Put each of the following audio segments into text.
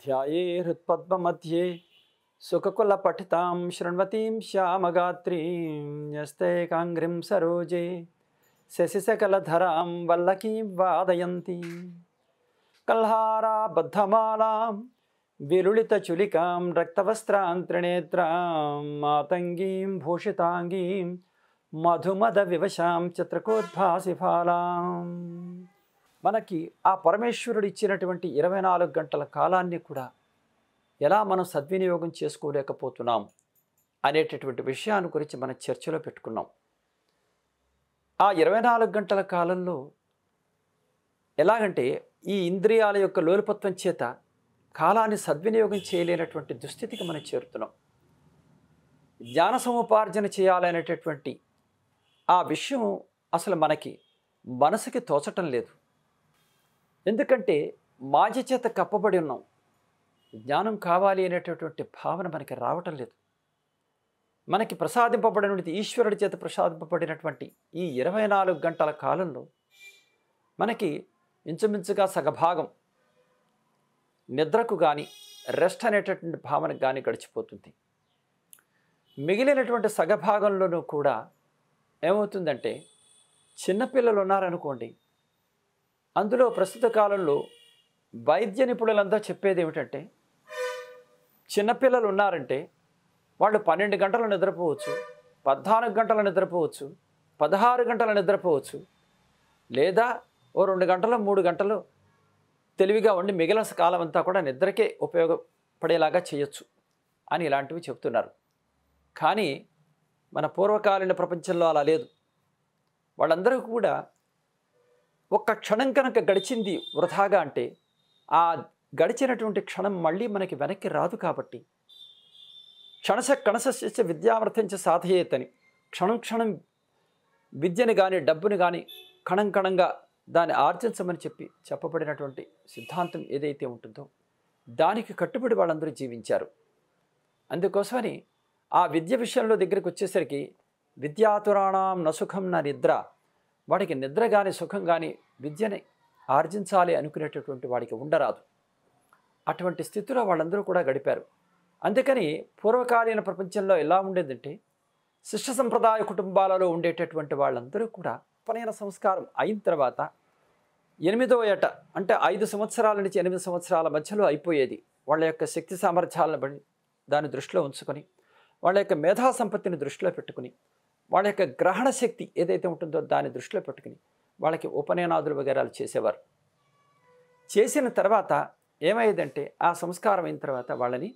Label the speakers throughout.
Speaker 1: अध्याये हृत्पद्ममध्ये सुककुलपठितां शृण्वतीं श्यामगात्रीं काङ्घ्रिं सरोजे शशिशकलधरां वल्लकीं वादयन्ती कल्हाराबद्धमालां विरुलितचुलिकां रक्तवस्त्रां त्रिणेत्रां मातङ्गीं भूषिताङ्गीं मधुमदविवशां चित्रकोद्भासिफालाम् మనకి ఆ పరమేశ్వరుడు ఇచ్చినటువంటి ఇరవై నాలుగు గంటల కాలాన్ని కూడా ఎలా మనం సద్వినియోగం చేసుకోలేకపోతున్నాం అనేటటువంటి విషయాన్ని గురించి మనం చర్చలో పెట్టుకున్నాం ఆ ఇరవై నాలుగు గంటల కాలంలో ఎలాగంటే ఈ ఇంద్రియాల యొక్క లోలుపత్వం చేత కాలాన్ని సద్వినియోగం చేయలేనటువంటి దుస్థితికి మనం చేరుతున్నాం జ్ఞాన సముపార్జన చేయాలనేటటువంటి ఆ విషయం అసలు మనకి మనసుకి తోచటం లేదు ఎందుకంటే మాజీ చేత కప్పబడి ఉన్నాం జ్ఞానం కావాలి అనేటటువంటి భావన మనకి రావటం లేదు మనకి ప్రసాదింపబడినటువంటి ఈశ్వరుడి చేత ప్రసాదింపబడినటువంటి ఈ ఇరవై నాలుగు గంటల కాలంలో మనకి ఇంచుమించుగా సగభాగం నిద్రకు కానీ రెస్ట్ అనేటటువంటి భావనకు కానీ గడిచిపోతుంది మిగిలినటువంటి సగభాగంలోనూ కూడా ఏమవుతుందంటే చిన్నపిల్లలు ఉన్నారనుకోండి అందులో ప్రస్తుత కాలంలో వైద్య నిపుణులంతా చెప్పేది ఏమిటంటే చిన్నపిల్లలు ఉన్నారంటే వాళ్ళు పన్నెండు గంటలు నిద్రపోవచ్చు పద్నాలుగు గంటలు నిద్రపోవచ్చు పదహారు గంటలు నిద్రపోవచ్చు లేదా ఓ రెండు గంటలు మూడు గంటలు తెలివిగా ఉండి మిగిలిన కాలం అంతా కూడా నిద్రకే ఉపయోగపడేలాగా చేయొచ్చు అని ఇలాంటివి చెప్తున్నారు కానీ మన పూర్వకాలీన ప్రపంచంలో అలా లేదు వాళ్ళందరూ కూడా ఒక్క క్షణం కనుక గడిచింది వృధాగా అంటే ఆ గడిచినటువంటి క్షణం మళ్ళీ మనకి వెనక్కి రాదు కాబట్టి క్షణశ కణశస్య విద్యావర్తించ సాధయేతని క్షణం క్షణం విద్యను కానీ డబ్బును కానీ కణం కణంగా దాన్ని ఆర్జించమని చెప్పి చెప్పబడినటువంటి సిద్ధాంతం ఏదైతే ఉంటుందో దానికి కట్టుబడి వాళ్ళందరూ జీవించారు అందుకోసమని ఆ విద్య విషయంలో దగ్గరికి వచ్చేసరికి విద్యాతురాణం నసుఖం నా నిద్ర వాడికి నిద్ర కానీ సుఖం కానీ విద్యని ఆర్జించాలి అనుకునేటటువంటి వాడికి ఉండరాదు అటువంటి స్థితిలో వాళ్ళందరూ కూడా గడిపారు అందుకని పూర్వకాలీన ప్రపంచంలో ఎలా ఉండేదంటే శిష్య సంప్రదాయ కుటుంబాలలో ఉండేటటువంటి వాళ్ళందరూ కూడా ఉపనయన సంస్కారం అయిన తర్వాత ఎనిమిదో ఏట అంటే ఐదు సంవత్సరాల నుంచి ఎనిమిది సంవత్సరాల మధ్యలో అయిపోయేది వాళ్ళ యొక్క శక్తి సామర్థ్యాలను దాని దృష్టిలో ఉంచుకొని వాళ్ళ యొక్క మేధా సంపత్తిని దృష్టిలో పెట్టుకుని వాళ్ళ యొక్క గ్రహణ శక్తి ఏదైతే ఉంటుందో దాన్ని దృష్టిలో పెట్టుకుని వాళ్ళకి ఉపనయనాదులు వగేరాలు చేసేవారు చేసిన తర్వాత ఏమయ్యేదంటే ఆ సంస్కారం అయిన తర్వాత వాళ్ళని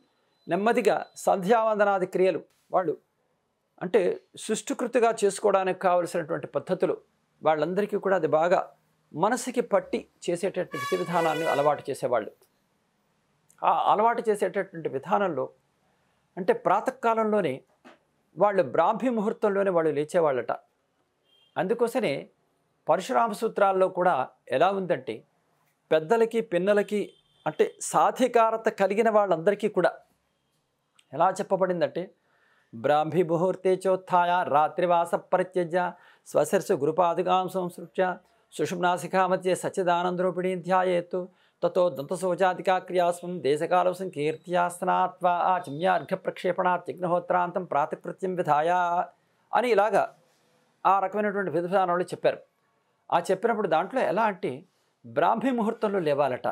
Speaker 1: నెమ్మదిగా సంధ్యావందనాది క్రియలు వాళ్ళు అంటే సుష్టుకృతిగా చేసుకోవడానికి కావలసినటువంటి పద్ధతులు వాళ్ళందరికీ కూడా అది బాగా మనసుకి పట్టి చేసేటటువంటి విధి విధానాన్ని అలవాటు చేసేవాళ్ళు ఆ అలవాటు చేసేటటువంటి విధానంలో అంటే ప్రాతకాలంలోనే వాళ్ళు బ్రాహ్మీ ముహూర్తంలోనే వాళ్ళు లేచేవాళ్ళట అందుకోసమే పరశురామ సూత్రాల్లో కూడా ఎలా ఉందంటే పెద్దలకి పిన్నలకి అంటే సాధికారత కలిగిన వాళ్ళందరికీ కూడా ఎలా చెప్పబడిందంటే బ్రాహ్మీ ముహూర్తే చోత్య రాత్రివాస ప్రత్యజ స్వశర్సు గురుపాదుకాం సంసృత్య సుషుమ్నాశిఖామధ్య సచిదానందరూపిణీ ధ్యాయేత్తు తతో దంతశౌచాదికా క్రియాస్వం దేశకాలం సంకీర్త్యాసనాత్వా చమ్యార్ఘ ప్రక్షేపణాత్యగ్నహోత్రాంతం ప్రాతిపృత్యం విధాయా అని ఇలాగా ఆ రకమైనటువంటి విధానంలో చెప్పారు ఆ చెప్పినప్పుడు దాంట్లో ఎలా అంటే బ్రాహ్మీ ముహూర్తంలో లేవాలట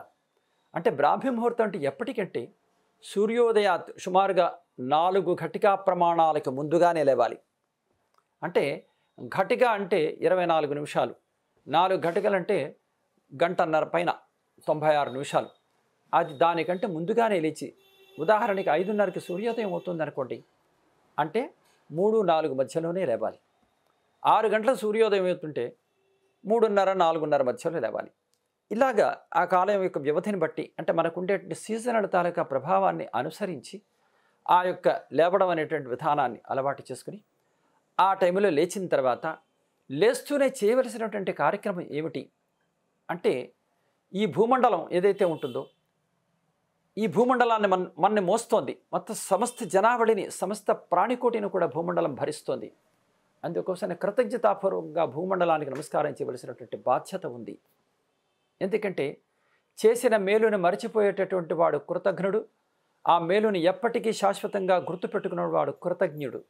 Speaker 1: అంటే బ్రాహ్మీ ముహూర్తం అంటే ఎప్పటికంటే సూర్యోదయాత్ సుమారుగా నాలుగు ఘటికా ప్రమాణాలకు ముందుగానే లేవాలి అంటే ఘటిక అంటే ఇరవై నాలుగు నిమిషాలు నాలుగు ఘటికలు అంటే గంటన్నర పైన తొంభై ఆరు నిమిషాలు అది దానికంటే ముందుగానే లేచి ఉదాహరణకి ఐదున్నరకి సూర్యోదయం అవుతుంది అనుకోండి అంటే మూడు నాలుగు మధ్యలోనే లేవాలి ఆరు గంటల సూర్యోదయం అవుతుంటే మూడున్నర నాలుగున్నర మధ్యలో లేవాలి ఇలాగా ఆ కాలం యొక్క వ్యవధిని బట్టి అంటే మనకుండే సీజనల్ తాలూకా ప్రభావాన్ని అనుసరించి ఆ యొక్క లేవడం అనేటువంటి విధానాన్ని అలవాటు చేసుకుని ఆ టైంలో లేచిన తర్వాత లేస్తూనే చేయవలసినటువంటి కార్యక్రమం ఏమిటి అంటే ఈ భూమండలం ఏదైతే ఉంటుందో ఈ భూమండలాన్ని మన మనని మోస్తోంది మొత్తం సమస్త జనావళిని సమస్త ప్రాణికోటిని కూడా భూమండలం భరిస్తోంది అందుకోసమే కృతజ్ఞతాపూర్వకంగా భూమండలానికి నమస్కారం చేయవలసినటువంటి బాధ్యత ఉంది ఎందుకంటే చేసిన మేలుని మరిచిపోయేటటువంటి వాడు కృతజ్ఞుడు ఆ మేలుని ఎప్పటికీ శాశ్వతంగా గుర్తుపెట్టుకున్న వాడు కృతజ్ఞుడు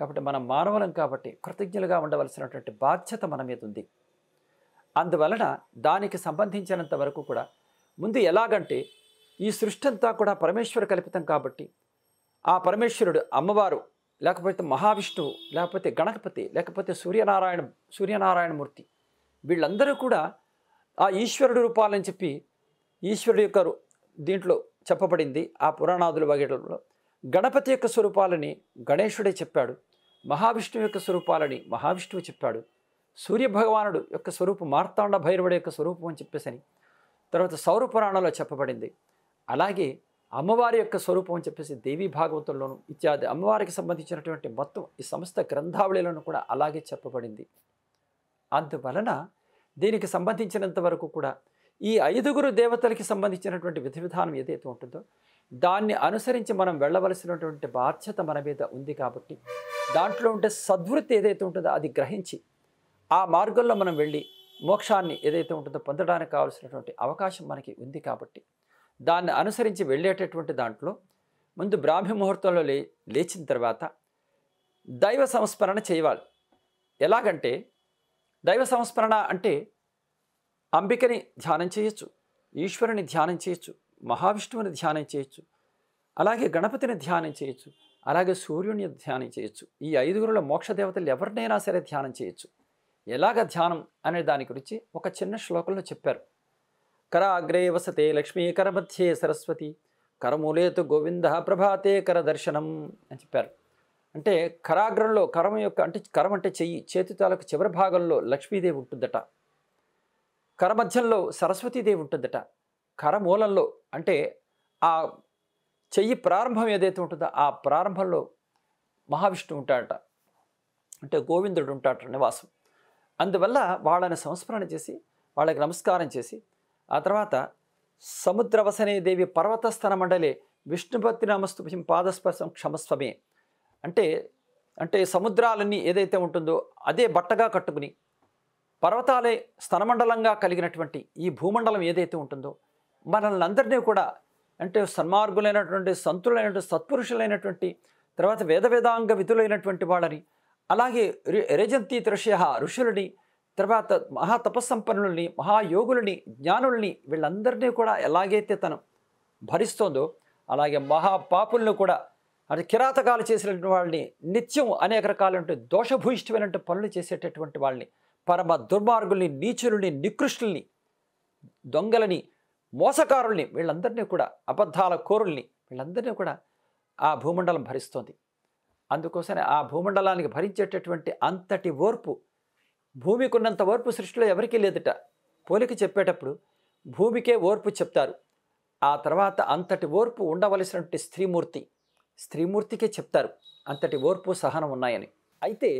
Speaker 1: కాబట్టి మనం మానవులం కాబట్టి కృతజ్ఞులుగా ఉండవలసినటువంటి బాధ్యత మన మీద ఉంది అందువలన దానికి సంబంధించినంత వరకు కూడా ముందు ఎలాగంటే ఈ సృష్టి అంతా కూడా పరమేశ్వర కల్పితం కాబట్టి ఆ పరమేశ్వరుడు అమ్మవారు లేకపోతే మహావిష్ణువు లేకపోతే గణపతి లేకపోతే సూర్యనారాయణ సూర్యనారాయణమూర్తి వీళ్ళందరూ కూడా ఆ ఈశ్వరుడు రూపాలని చెప్పి ఈశ్వరుడు యొక్క దీంట్లో చెప్పబడింది ఆ పురాణాదులు వగేటలో గణపతి యొక్క స్వరూపాలని గణేశుడే చెప్పాడు మహావిష్ణువు యొక్క స్వరూపాలని మహావిష్ణువు చెప్పాడు సూర్యభగవానుడు యొక్క స్వరూపం మార్తాండ భైరవుడు యొక్క స్వరూపం అని చెప్పేసి తర్వాత సౌర పురాణంలో చెప్పబడింది అలాగే అమ్మవారి యొక్క స్వరూపం అని చెప్పేసి దేవీ భాగవతంలోను ఇత్యాది అమ్మవారికి సంబంధించినటువంటి మొత్తం ఈ సమస్త గ్రంథావళిలోనూ కూడా అలాగే చెప్పబడింది అందువలన దీనికి సంబంధించినంత వరకు కూడా ఈ ఐదుగురు దేవతలకి సంబంధించినటువంటి విధి విధానం ఏదైతే ఉంటుందో దాన్ని అనుసరించి మనం వెళ్ళవలసినటువంటి బాధ్యత మన మీద ఉంది కాబట్టి దాంట్లో ఉండే సద్వృత్తి ఏదైతే ఉంటుందో అది గ్రహించి ఆ మార్గంలో మనం వెళ్ళి మోక్షాన్ని ఏదైతే ఉంటుందో పొందడానికి కావాల్సినటువంటి అవకాశం మనకి ఉంది కాబట్టి దాన్ని అనుసరించి వెళ్ళేటటువంటి దాంట్లో ముందు బ్రాహ్మీ ముహూర్తంలో లే లేచిన తర్వాత దైవ సంస్మరణ చేయవాలి ఎలాగంటే దైవ సంస్మరణ అంటే అంబికని ధ్యానం చేయొచ్చు ఈశ్వరుని ధ్యానం చేయొచ్చు మహావిష్ణువుని ధ్యానం చేయొచ్చు అలాగే గణపతిని ధ్యానం చేయొచ్చు అలాగే సూర్యుని ధ్యానం చేయొచ్చు ఈ ఐదుగురుల మోక్ష దేవతలు ఎవరినైనా సరే ధ్యానం చేయొచ్చు ఎలాగ ధ్యానం అనే దాని గురించి ఒక చిన్న శ్లోకంలో చెప్పారు కరాగ్రే వసతే లక్ష్మీ మధ్యే సరస్వతి కరమూలేతు గోవింద ప్రభాతే కర దర్శనం అని చెప్పారు అంటే కరాగ్రంలో కరం యొక్క అంటే కరం అంటే చెయ్యి చేతి తాలకు చివరి భాగంలో లక్ష్మీదేవి ఉంటుందట కరమధ్యంలో సరస్వతీదేవి ఉంటుందట కరమూలంలో అంటే ఆ చెయ్యి ప్రారంభం ఏదైతే ఉంటుందో ఆ ప్రారంభంలో మహావిష్ణువు ఉంటాడట అంటే గోవిందుడు ఉంటాడట నివాసం అందువల్ల వాళ్ళని సంస్మరణ చేసి వాళ్ళకి నమస్కారం చేసి ఆ తర్వాత సముద్రవసనే దేవి పర్వతస్థన మండలే విష్ణుభక్తి నామస్తుభ్యం పాదస్పర్శం క్షమస్వమే అంటే అంటే సముద్రాలన్నీ ఏదైతే ఉంటుందో అదే బట్టగా కట్టుకుని పర్వతాలే స్థనమండలంగా కలిగినటువంటి ఈ భూమండలం ఏదైతే ఉంటుందో మనల్ని అందరినీ కూడా అంటే సన్మార్గులైనటువంటి సంతులైనటువంటి సత్పురుషులైనటువంటి తర్వాత వేద వేదాంగ విధులైనటువంటి వాళ్ళని అలాగే రేజంతి త్రష్యహ ఋషులని తర్వాత మహాతపస్సంపన్నుల్ని మహాయోగులని జ్ఞానుల్ని వీళ్ళందరినీ కూడా ఎలాగైతే తను భరిస్తోందో అలాగే మహాపాపులను కూడా అంటే కిరాతకాలు చేసినటువంటి వాళ్ళని నిత్యం అనేక రకాలైన దోషభూయిష్టమైనటువంటి పనులు చేసేటటువంటి వాళ్ళని పరమ దుర్మార్గుల్ని నీచులని నికృష్టుల్ని దొంగలని మోసకారుల్ని వీళ్ళందరినీ కూడా అబద్ధాల కోరుల్ని వీళ్ళందరినీ కూడా ఆ భూమండలం భరిస్తోంది అందుకోసమే ఆ భూమండలానికి భరించేటటువంటి అంతటి ఓర్పు భూమికున్నంత ఓర్పు సృష్టిలో ఎవరికీ లేదట పోలిక చెప్పేటప్పుడు భూమికే ఓర్పు చెప్తారు ఆ తర్వాత అంతటి ఓర్పు ఉండవలసినటువంటి స్త్రీమూర్తి స్త్రీమూర్తికే చెప్తారు అంతటి ఓర్పు సహనం ఉన్నాయని అయితే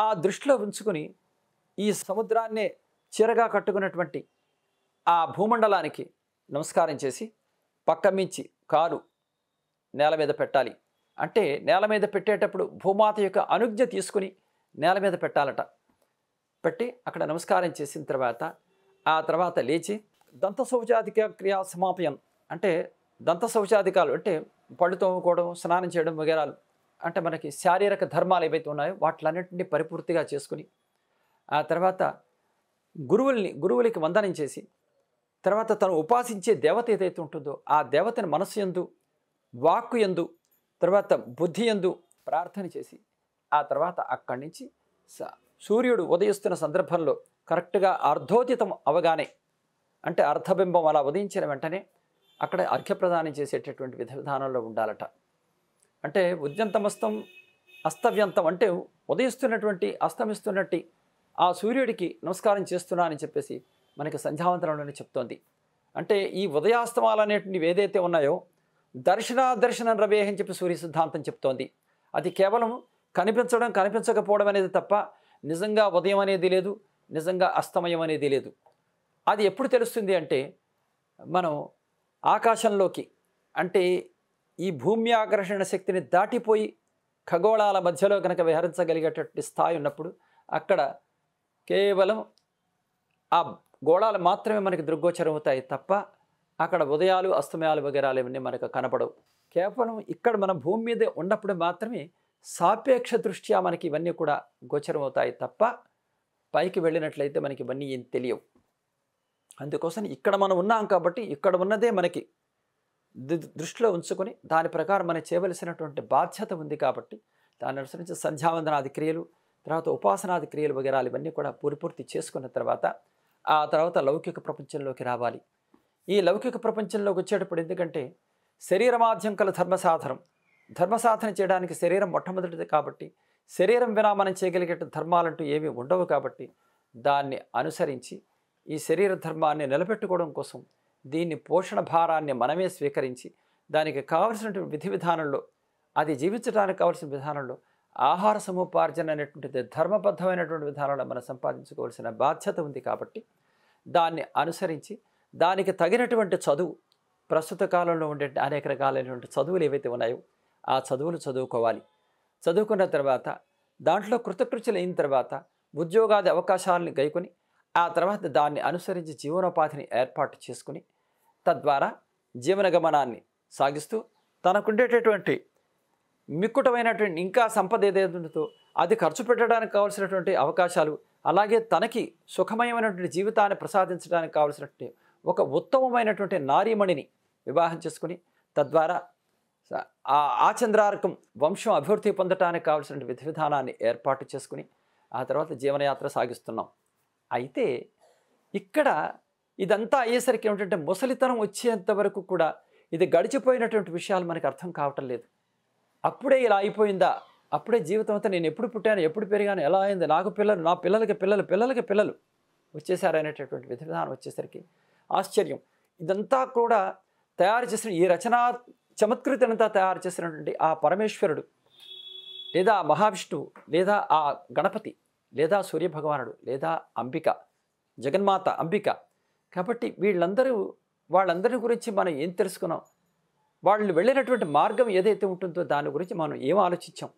Speaker 1: ఆ దృష్టిలో ఉంచుకుని ఈ సముద్రాన్నే చీరగా కట్టుకున్నటువంటి ఆ భూమండలానికి నమస్కారం చేసి పక్క మించి కాలు నేల మీద పెట్టాలి అంటే నేల మీద పెట్టేటప్పుడు భూమాత యొక్క అనుజ్ఞ తీసుకుని నేల మీద పెట్టాలట పెట్టి అక్కడ నమస్కారం చేసిన తర్వాత ఆ తర్వాత లేచి దంత శౌచాధిక క్రియా సమాపయం అంటే దంత శౌచాధికాలు అంటే పళ్ళు తోముకోవడం స్నానం చేయడం వగేరాలు అంటే మనకి శారీరక ధర్మాలు ఏవైతే ఉన్నాయో వాటిలన్నింటినీ పరిపూర్తిగా చేసుకుని ఆ తర్వాత గురువుల్ని గురువులకి వందనం చేసి తర్వాత తను ఉపాసించే దేవత ఏదైతే ఉంటుందో ఆ దేవతని మనస్సు ఎందు వాక్కు ఎందు తర్వాత బుద్ధి ఎందు ప్రార్థన చేసి ఆ తర్వాత అక్కడి నుంచి సూర్యుడు ఉదయిస్తున్న సందర్భంలో కరెక్ట్గా అర్ధోదితం అవగానే అంటే అర్ధబింబం అలా ఉదయించిన వెంటనే అక్కడ అర్ఘ్యప్రదానం చేసేటటువంటి విధ విధానంలో ఉండాలట అంటే ఉద్యంతమస్తం అస్తవ్యంతం అంటే ఉదయిస్తున్నటువంటి అస్తమిస్తున్నట్టు ఆ సూర్యుడికి నమస్కారం చేస్తున్నానని చెప్పేసి మనకి సంధ్యావంతరంలోనే చెప్తోంది అంటే ఈ ఉదయాస్తమాలు అనేటువంటివి ఏదైతే ఉన్నాయో దర్శనాదర్శనం రవేహ్ అని చెప్పి సూర్య సిద్ధాంతం చెప్తోంది అది కేవలం కనిపించడం కనిపించకపోవడం అనేది తప్ప నిజంగా ఉదయం అనేది లేదు నిజంగా అస్తమయం అనేది లేదు అది ఎప్పుడు తెలుస్తుంది అంటే మనం ఆకాశంలోకి అంటే ఈ భూమి ఆకర్షణ శక్తిని దాటిపోయి ఖగోళాల మధ్యలో కనుక విహరించగలిగేటటువంటి స్థాయి ఉన్నప్పుడు అక్కడ కేవలం ఆ గోళాలు మాత్రమే మనకి దృగ్గోచరం అవుతాయి తప్ప అక్కడ ఉదయాలు అస్తమయాలు వగేరాలు ఇవన్నీ మనకు కనపడవు కేవలం ఇక్కడ మన భూమి మీద ఉన్నప్పుడు మాత్రమే సాపేక్ష దృష్ట్యా మనకి ఇవన్నీ కూడా గోచరమవుతాయి తప్ప పైకి వెళ్ళినట్లయితే మనకి ఇవన్నీ ఏం తెలియవు అందుకోసం ఇక్కడ మనం ఉన్నాం కాబట్టి ఇక్కడ ఉన్నదే మనకి దృష్టిలో ఉంచుకొని దాని ప్రకారం మనం చేయవలసినటువంటి బాధ్యత ఉంది కాబట్టి దాన్ని అనుసరించి సంధ్యావందనాది క్రియలు తర్వాత ఉపాసనాది క్రియలు వగేరాలు ఇవన్నీ కూడా పూరిపూర్తి చేసుకున్న తర్వాత ఆ తర్వాత లౌకిక ప్రపంచంలోకి రావాలి ఈ లౌకిక ప్రపంచంలోకి వచ్చేటప్పుడు ఎందుకంటే శరీరమాధ్యం కల ధర్మసాధనం ధర్మసాధన చేయడానికి శరీరం మొట్టమొదటిది కాబట్టి శరీరం వినా మనం చేయగలిగే ధర్మాలంటూ ఏమీ ఉండవు కాబట్టి దాన్ని అనుసరించి ఈ శరీర ధర్మాన్ని నిలబెట్టుకోవడం కోసం దీన్ని పోషణ భారాన్ని మనమే స్వీకరించి దానికి కావలసినటువంటి విధి విధానంలో అది జీవించడానికి కావలసిన విధానంలో ఆహార సముపార్జన అనేటువంటిది ధర్మబద్ధమైనటువంటి విధానంలో మనం సంపాదించుకోవాల్సిన బాధ్యత ఉంది కాబట్టి దాన్ని అనుసరించి దానికి తగినటువంటి చదువు ప్రస్తుత కాలంలో ఉండే అనేక రకాలైనటువంటి చదువులు ఏవైతే ఉన్నాయో ఆ చదువులు చదువుకోవాలి చదువుకున్న తర్వాత దాంట్లో కృతకృత్యులు అయిన తర్వాత ఉద్యోగాది అవకాశాలను గైకొని ఆ తర్వాత దాన్ని అనుసరించి జీవనోపాధిని ఏర్పాటు చేసుకుని తద్వారా జీవన గమనాన్ని సాగిస్తూ తనకుండేటటువంటి మిక్కుటమైనటువంటి ఇంకా సంపద ఏదైతుందో అది ఖర్చు పెట్టడానికి కావలసినటువంటి అవకాశాలు అలాగే తనకి సుఖమయమైనటువంటి జీవితాన్ని ప్రసాదించడానికి కావలసినటువంటి ఒక ఉత్తమమైనటువంటి నారీమణిని వివాహం చేసుకుని తద్వారా ఆ ఆచంద్రార్కం వంశం అభివృద్ధి పొందటానికి కావాల్సిన విధి విధానాన్ని ఏర్పాటు చేసుకుని ఆ తర్వాత జీవనయాత్ర సాగిస్తున్నాం అయితే ఇక్కడ ఇదంతా అయ్యేసరికి ఏమిటంటే ముసలితనం వచ్చేంత వరకు కూడా ఇది గడిచిపోయినటువంటి విషయాలు మనకు అర్థం కావటం లేదు అప్పుడే ఇలా అయిపోయిందా అప్పుడే జీవితం అంతా నేను ఎప్పుడు పుట్టాను ఎప్పుడు పెరిగాను ఎలా అయింది నాకు పిల్లలు నా పిల్లలకి పిల్లలు పిల్లలకి పిల్లలు వచ్చేసారనేటటువంటి విధి విధానం వచ్చేసరికి ఆశ్చర్యం ఇదంతా కూడా తయారు చేసిన ఈ రచనా అంతా తయారు చేసినటువంటి ఆ పరమేశ్వరుడు లేదా మహావిష్ణువు లేదా ఆ గణపతి లేదా సూర్యభగవానుడు లేదా అంబిక జగన్మాత అంబిక కాబట్టి వీళ్ళందరూ వాళ్ళందరి గురించి మనం ఏం తెలుసుకున్నాం వాళ్ళు వెళ్ళినటువంటి మార్గం ఏదైతే ఉంటుందో దాని గురించి మనం ఏం ఆలోచించాం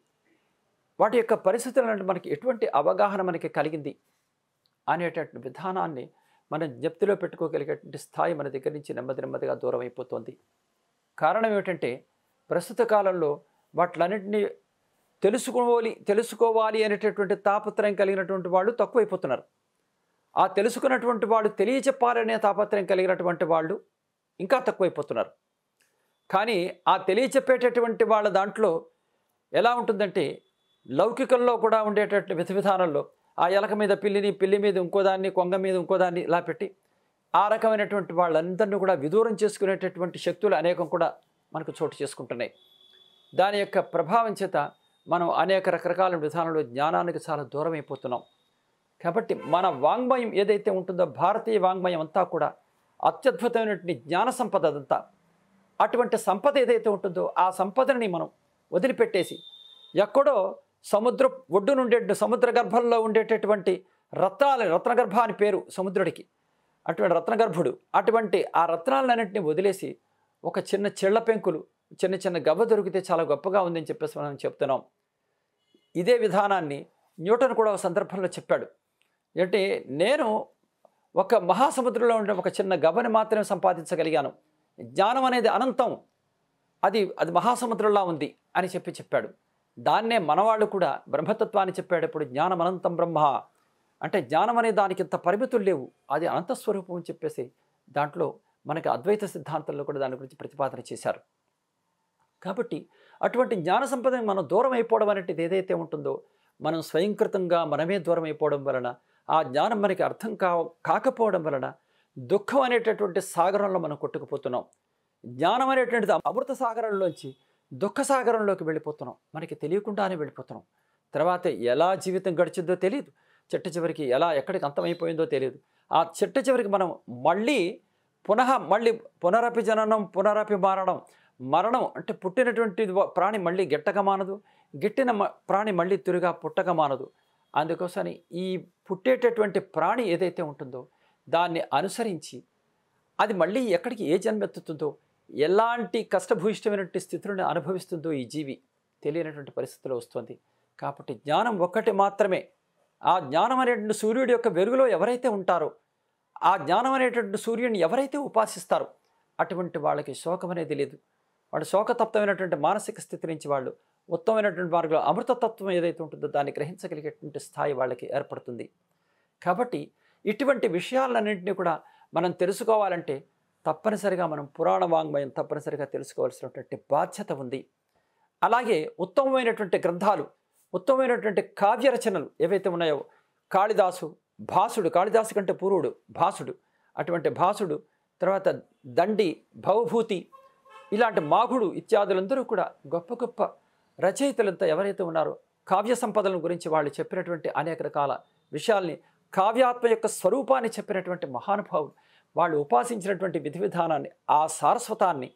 Speaker 1: వాటి యొక్క పరిస్థితులు మనకి ఎటువంటి అవగాహన మనకి కలిగింది అనేటటువంటి విధానాన్ని మనం జప్తిలో పెట్టుకోగలిగేటువంటి స్థాయి మన దగ్గర నుంచి నెమ్మది నెమ్మదిగా దూరం అయిపోతుంది కారణం ఏమిటంటే ప్రస్తుత కాలంలో వాటిలన్నింటినీ తెలుసుకోవాలి తెలుసుకోవాలి అనేటటువంటి తాపత్రయం కలిగినటువంటి వాళ్ళు తక్కువైపోతున్నారు ఆ తెలుసుకున్నటువంటి వాళ్ళు తెలియచెప్పాలనే తాపత్రయం కలిగినటువంటి వాళ్ళు ఇంకా తక్కువైపోతున్నారు కానీ ఆ తెలియచెప్పేటటువంటి వాళ్ళ దాంట్లో ఎలా ఉంటుందంటే లౌకికంలో కూడా ఉండేటటువంటి విధ విధానంలో ఆ ఎలక మీద పిల్లిని పిల్లి మీద ఇంకోదాన్ని కొంగ మీద ఇంకోదాన్ని ఇలా పెట్టి ఆ రకమైనటువంటి వాళ్ళందరినీ కూడా విదూరం చేసుకునేటటువంటి శక్తులు అనేకం కూడా మనకు చోటు చేసుకుంటున్నాయి దాని యొక్క ప్రభావం చేత మనం అనేక రకరకాల విధానంలో జ్ఞానానికి చాలా దూరం అయిపోతున్నాం కాబట్టి మన వాంగ్మయం ఏదైతే ఉంటుందో భారతీయ వాంగ్మయం అంతా కూడా అత్యద్భుతమైనటువంటి జ్ఞాన సంపద అదంతా అటువంటి సంపద ఏదైతే ఉంటుందో ఆ సంపదని మనం వదిలిపెట్టేసి ఎక్కడో సముద్ర ఒడ్డు నుండే సముద్ర గర్భంలో ఉండేటటువంటి రత్నాలు రత్నగర్భ అని పేరు సముద్రుడికి అటువంటి రత్నగర్భుడు అటువంటి ఆ రత్నాలన్నింటినీ వదిలేసి ఒక చిన్న చెళ్ల పెంకులు చిన్న చిన్న గవ్వ దొరికితే చాలా గొప్పగా ఉందని చెప్పేసి మనం చెప్తున్నాం ఇదే విధానాన్ని న్యూటన్ కూడా ఒక సందర్భంలో చెప్పాడు అంటే నేను ఒక మహాసముద్రంలో ఉండే ఒక చిన్న గవ్వని మాత్రమే సంపాదించగలిగాను జ్ఞానం అనేది అనంతం అది అది మహాసముద్రంలా ఉంది అని చెప్పి చెప్పాడు దాన్నే మనవాళ్ళు కూడా బ్రహ్మతత్వాన్ని చెప్పాడు ఇప్పుడు జ్ఞానం అనంతం బ్రహ్మ అంటే జ్ఞానం అనే దానికి ఇంత పరిమితులు లేవు అది అనంత స్వరూపం అని చెప్పేసి దాంట్లో మనకి అద్వైత సిద్ధాంతంలో కూడా దాని గురించి ప్రతిపాదన చేశారు కాబట్టి అటువంటి జ్ఞాన సంపదని మనం దూరం అయిపోవడం అనేటిది ఏదైతే ఉంటుందో మనం స్వయంకృతంగా మనమే దూరం అయిపోవడం వలన ఆ జ్ఞానం మనకి అర్థం కా కాకపోవడం వలన దుఃఖం అనేటటువంటి సాగరంలో మనం కొట్టుకుపోతున్నాం జ్ఞానం అనేటువంటిది అమృత సాగరంలోంచి దుఃఖసాగరంలోకి వెళ్ళిపోతున్నాం మనకి తెలియకుండానే వెళ్ళిపోతున్నాం తర్వాత ఎలా జీవితం గడిచిందో తెలియదు చెట్టు చివరికి ఎలా ఎక్కడికి అంతమైపోయిందో తెలియదు ఆ చెట్టు చివరికి మనం మళ్ళీ పునః మళ్ళీ పునరపి జననం పునరపి మారడం మరణం అంటే పుట్టినటువంటి ప్రాణి మళ్ళీ గిట్టక మానదు గిట్టిన ప్రాణి మళ్ళీ తిరుగా పుట్టక మానదు అందుకోసమని ఈ పుట్టేటటువంటి ప్రాణి ఏదైతే ఉంటుందో దాన్ని అనుసరించి అది మళ్ళీ ఎక్కడికి ఏ జన్మెత్తుతుందో ఎలాంటి కష్టభూయిష్టమైనటువంటి స్థితులను అనుభవిస్తుందో ఈ జీవి తెలియనటువంటి పరిస్థితిలో వస్తుంది కాబట్టి జ్ఞానం ఒక్కటి మాత్రమే ఆ జ్ఞానం అనేటువంటి సూర్యుడి యొక్క వెలుగులో ఎవరైతే ఉంటారో ఆ జ్ఞానం అనేటువంటి సూర్యుడిని ఎవరైతే ఉపాసిస్తారో అటువంటి వాళ్ళకి శోకం అనేది లేదు వాళ్ళు శోకతప్తమైనటువంటి మానసిక స్థితి నుంచి వాళ్ళు ఉత్తమమైనటువంటి మార్గంలో అమృతతత్వం ఏదైతే ఉంటుందో దాన్ని గ్రహించగలిగేటువంటి స్థాయి వాళ్ళకి ఏర్పడుతుంది కాబట్టి ఇటువంటి విషయాలన్నింటినీ కూడా మనం తెలుసుకోవాలంటే తప్పనిసరిగా మనం పురాణ వాంగ్మయం తప్పనిసరిగా తెలుసుకోవాల్సినటువంటి బాధ్యత ఉంది అలాగే ఉత్తమమైనటువంటి గ్రంథాలు ఉత్తమమైనటువంటి కావ్య రచనలు ఏవైతే ఉన్నాయో కాళిదాసు భాసుడు కాళిదాసు కంటే పూర్వుడు భాసుడు అటువంటి భాసుడు తర్వాత దండి భవభూతి ఇలాంటి మాగుడు ఇత్యాదులందరూ కూడా గొప్ప గొప్ప రచయితలంతా ఎవరైతే ఉన్నారో కావ్య సంపదలను గురించి వాళ్ళు చెప్పినటువంటి అనేక రకాల విషయాల్ని కావ్యాత్మ యొక్క స్వరూపాన్ని చెప్పినటువంటి మహానుభావుడు వాళ్ళు ఉపాసించినటువంటి విధి విధానాన్ని ఆ సారస్వతాన్ని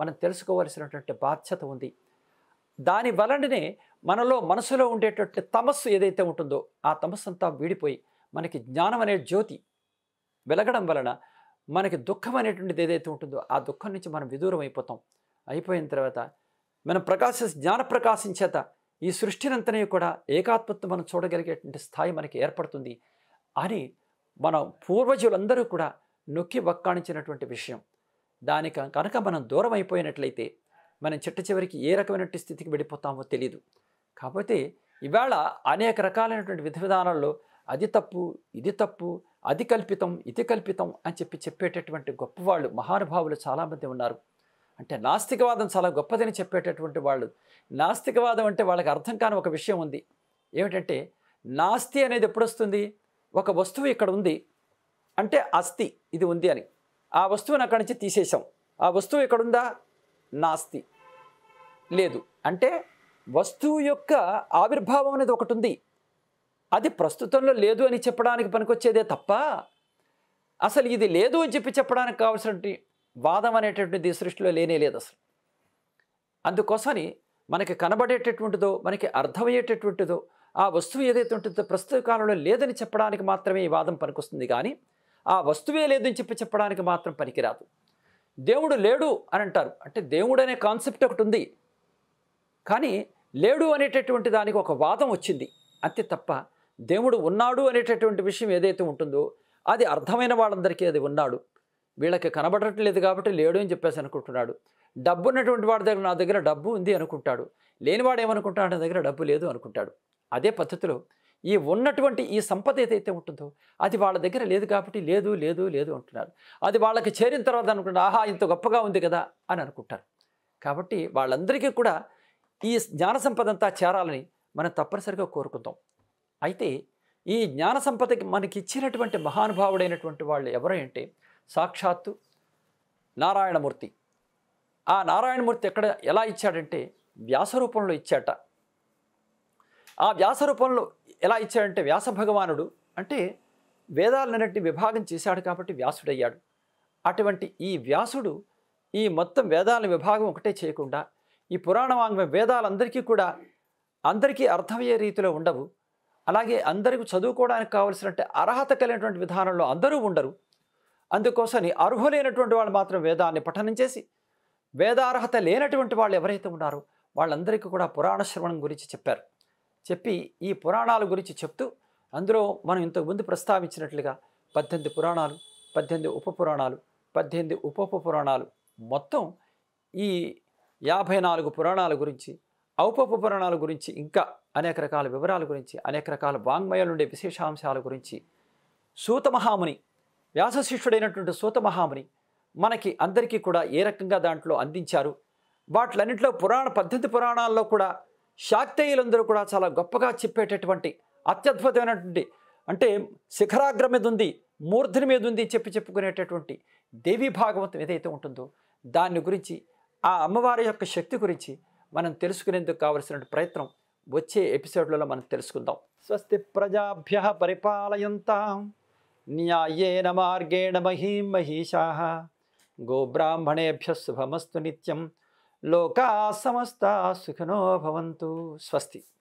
Speaker 1: మనం తెలుసుకోవలసినటువంటి బాధ్యత ఉంది దాని వలననే మనలో మనసులో ఉండేటటువంటి తమస్సు ఏదైతే ఉంటుందో ఆ తమస్సు అంతా వీడిపోయి మనకి జ్ఞానం అనే జ్యోతి వెలగడం వలన మనకి దుఃఖం అనేటువంటిది ఏదైతే ఉంటుందో ఆ దుఃఖం నుంచి మనం విదూరం అయిపోతాం అయిపోయిన తర్వాత మనం ప్రకాశ జ్ఞాన ప్రకాశం చేత ఈ సృష్టినంతనే కూడా ఏకాత్మత్వం మనం చూడగలిగేటువంటి స్థాయి మనకి ఏర్పడుతుంది అని మన పూర్వజులందరూ కూడా నొక్కి వక్కాణించినటువంటి విషయం దాని కనుక మనం దూరం అయిపోయినట్లయితే మనం చిట్ట చివరికి ఏ రకమైనటువంటి స్థితికి వెళ్ళిపోతామో తెలియదు కాకపోతే ఇవాళ అనేక రకాలైనటువంటి విధ విధానాల్లో అది తప్పు ఇది తప్పు అది కల్పితం ఇది కల్పితం అని చెప్పి చెప్పేటటువంటి గొప్పవాళ్ళు మహానుభావులు చాలామంది ఉన్నారు అంటే నాస్తికవాదం చాలా గొప్పదని చెప్పేటటువంటి వాళ్ళు నాస్తికవాదం అంటే వాళ్ళకి అర్థం కాని ఒక విషయం ఉంది ఏమిటంటే నాస్తి అనేది ఎప్పుడొస్తుంది ఒక వస్తువు ఇక్కడ ఉంది అంటే అస్థి ఇది ఉంది అని ఆ వస్తువుని అక్కడి నుంచి తీసేసాం ఆ వస్తువు ఎక్కడుందా నాస్తి లేదు అంటే వస్తువు యొక్క ఆవిర్భావం అనేది ఒకటి ఉంది అది ప్రస్తుతంలో లేదు అని చెప్పడానికి పనికొచ్చేదే తప్ప అసలు ఇది లేదు అని చెప్పి చెప్పడానికి కావాల్సినటువంటి వాదం అనేటటువంటిది సృష్టిలో లేనే లేదు అసలు అందుకోసమని మనకి కనబడేటటువంటిదో మనకి అర్థమయ్యేటటువంటిదో ఆ వస్తువు ఏదైతే ఉంటుందో ప్రస్తుత కాలంలో లేదని చెప్పడానికి మాత్రమే ఈ వాదం పనికొస్తుంది కానీ ఆ వస్తువే లేదని చెప్పి చెప్పడానికి మాత్రం పనికిరాదు దేవుడు లేడు అని అంటారు అంటే దేవుడు అనే కాన్సెప్ట్ ఒకటి ఉంది కానీ లేడు అనేటటువంటి దానికి ఒక వాదం వచ్చింది అంతే తప్ప దేవుడు ఉన్నాడు అనేటటువంటి విషయం ఏదైతే ఉంటుందో అది అర్థమైన వాళ్ళందరికీ అది ఉన్నాడు వీళ్ళకి కనబడటం లేదు కాబట్టి లేడు అని చెప్పేసి అనుకుంటున్నాడు డబ్బు ఉన్నటువంటి వాడి దగ్గర నా దగ్గర డబ్బు ఉంది అనుకుంటాడు లేనివాడు ఏమనుకుంటాడు నా దగ్గర డబ్బు లేదు అనుకుంటాడు అదే పద్ధతిలో ఈ ఉన్నటువంటి ఈ సంపద ఏదైతే ఉంటుందో అది వాళ్ళ దగ్గర లేదు కాబట్టి లేదు లేదు లేదు అంటున్నారు అది వాళ్ళకి చేరిన తర్వాత అనుకుంటారు ఆహా ఇంత గొప్పగా ఉంది కదా అని అనుకుంటారు కాబట్టి వాళ్ళందరికీ కూడా ఈ జ్ఞాన సంపద అంతా చేరాలని మనం తప్పనిసరిగా కోరుకుందాం అయితే ఈ జ్ఞాన సంపదకి మనకి ఇచ్చినటువంటి మహానుభావుడైనటువంటి వాళ్ళు ఎవరంటే సాక్షాత్తు నారాయణమూర్తి ఆ నారాయణమూర్తి ఎక్కడ ఎలా ఇచ్చాడంటే వ్యాసరూపంలో ఇచ్చాట ఆ వ్యాసరూపంలో ఎలా ఇచ్చాడంటే వ్యాస భగవానుడు అంటే వేదాలన్నింటినీ విభాగం చేశాడు కాబట్టి వ్యాసుడయ్యాడు అటువంటి ఈ వ్యాసుడు ఈ మొత్తం వేదాల విభాగం ఒకటే చేయకుండా ఈ పురాణ వాంగ్మ వేదాలందరికీ కూడా అందరికీ అర్థమయ్యే రీతిలో ఉండవు అలాగే అందరికీ చదువుకోవడానికి కావలసిన అర్హత కలిగినటువంటి విధానంలో అందరూ ఉండరు అందుకోసని అర్హులైనటువంటి వాళ్ళు మాత్రం వేదాన్ని పఠనం చేసి వేదార్హత లేనటువంటి వాళ్ళు ఎవరైతే ఉన్నారో వాళ్ళందరికీ కూడా పురాణ శ్రవణం గురించి చెప్పారు చెప్పి ఈ పురాణాల గురించి చెప్తూ అందులో మనం ఇంతకుముందు ప్రస్తావించినట్లుగా పద్దెనిమిది పురాణాలు పద్దెనిమిది ఉప పురాణాలు పద్దెనిమిది ఉప పురాణాలు మొత్తం ఈ యాభై నాలుగు పురాణాల గురించి ఔపప పురాణాల గురించి ఇంకా అనేక రకాల వివరాల గురించి అనేక రకాల వాంగ్మయాలు ఉండే విశేషాంశాల గురించి సూతమహాముని వ్యాసశిష్యుడైనటువంటి సూతమహాముని మనకి అందరికీ కూడా ఏ రకంగా దాంట్లో అందించారు వాటిలన్నింటిలో పురాణ పద్ధతి పురాణాల్లో కూడా శాక్తేయులందరూ కూడా చాలా గొప్పగా చెప్పేటటువంటి అత్యద్భుతమైనటువంటి అంటే శిఖరాగ్ర మీద ఉంది మూర్ధని మీద ఉంది చెప్పి చెప్పుకునేటటువంటి దేవి భాగవతం ఏదైతే ఉంటుందో దాని గురించి ఆ అమ్మవారి యొక్క శక్తి గురించి మనం తెలుసుకునేందుకు కావలసిన ప్రయత్నం వచ్చే ఎపిసోడ్లలో మనం తెలుసుకుందాం స్వస్తి ప్రజాభ్య పరిపాలయంతాం న్యాయేన మార్గేణ మహీం మహిషా గోబ్రాహ్మణేభ్య శుభమస్తు నిత్యం लोका समस्ता सुखिनो भवन्तु स्वस्ति